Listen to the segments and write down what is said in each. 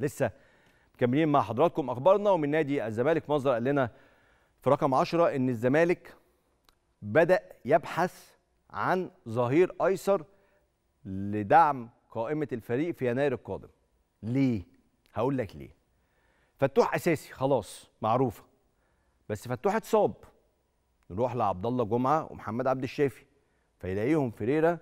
لسه مكملين مع حضراتكم اخبارنا ومن نادي الزمالك مصدر قال لنا في رقم 10 ان الزمالك بدا يبحث عن ظهير ايسر لدعم قائمه الفريق في يناير القادم ليه هقول لك ليه فتوح اساسي خلاص معروفه بس فتوح اتصاب نروح لعبد الله جمعه ومحمد عبد الشافي فيلاقيهم فريرة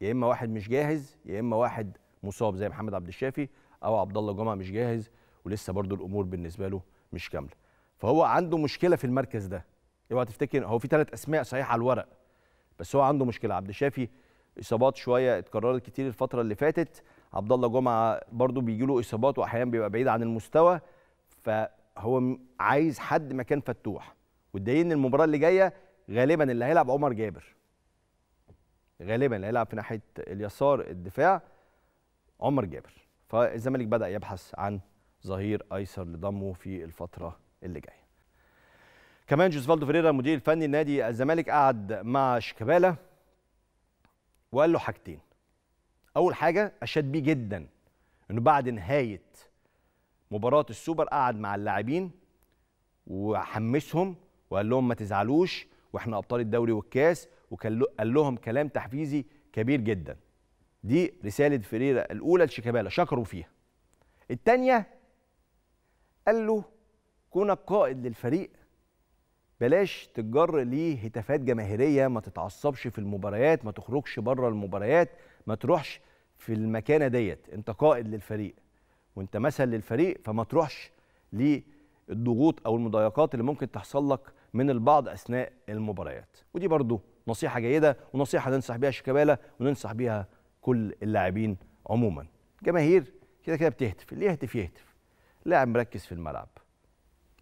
يا اما واحد مش جاهز يا اما واحد مصاب زي محمد عبد الشافي او عبد الله جمعه مش جاهز ولسه برضو الامور بالنسبه له مش كامله فهو عنده مشكله في المركز ده اوعى تفتكر هو في ثلاث اسماء صحيح على الورق بس هو عنده مشكله عبد الشافي اصابات شويه اتكررت كتير الفتره اللي فاتت عبد الله جمعه برضو بيجي له اصابات واحيانا بيبقى بعيد عن المستوى فهو عايز حد مكان فتوح ان المباراه اللي جايه غالبا اللي هيلعب عمر جابر غالبا اللي هيلعب في ناحيه اليسار الدفاع عمر جابر فالزمالك بدا يبحث عن ظهير ايسر لضمه في الفتره اللي جايه كمان جوزفالدو فيريرا المدير الفني لنادي الزمالك قعد مع شيكابالا وقال له حاجتين اول حاجه اشاد بيه جدا انه بعد نهايه مباراه السوبر قعد مع اللاعبين وحمسهم وقال لهم ما تزعلوش واحنا ابطال الدوري والكاس وقال لهم كلام تحفيزي كبير جدا دي رساله فريرة الاولى لشيكابالا شكروا فيها الثانيه قال له كونك قائد للفريق بلاش تتجر لهتافات جماهيريه ما تتعصبش في المباريات ما تخرجش بره المباريات ما تروحش في المكانه ديت انت قائد للفريق وانت مثل للفريق فما تروحش للضغوط او المضايقات اللي ممكن تحصل لك من البعض اثناء المباريات ودي برضو نصيحه جيده ونصيحه ننصح بيها شيكابالا وننصح بيها كل اللاعبين عموما جماهير كده كده بتهتف اللي يهتف يهتف لاعب مركز في الملعب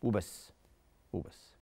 وبس وبس